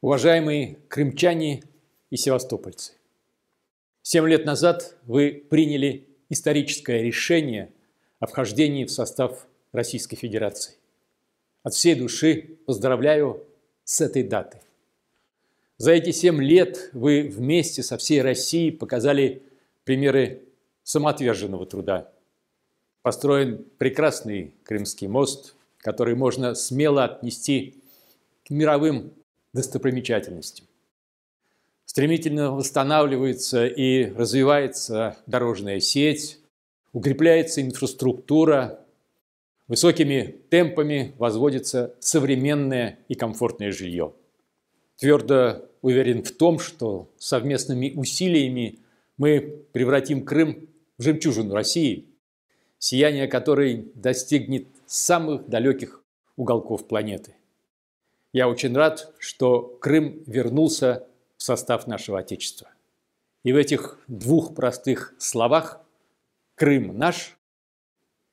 уважаемые крымчане и севастопольцы. Семь лет назад вы приняли историческое решение о вхождении в состав Российской Федерации. От всей души поздравляю с этой датой. За эти семь лет вы вместе со всей Россией показали примеры самоотверженного труда. Построен прекрасный Крымский мост, который можно смело отнести к мировым достопримечательности. Стремительно восстанавливается и развивается дорожная сеть, укрепляется инфраструктура, высокими темпами возводится современное и комфортное жилье. Твердо уверен в том, что совместными усилиями мы превратим Крым в жемчужину России, сияние которой достигнет самых далеких уголков планеты – я очень рад, что Крым вернулся в состав нашего Отечества. И в этих двух простых словах «Крым наш»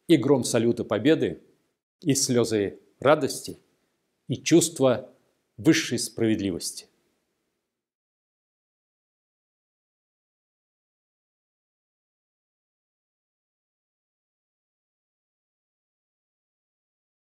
и гром салюта победы, и слезы радости, и чувство высшей справедливости.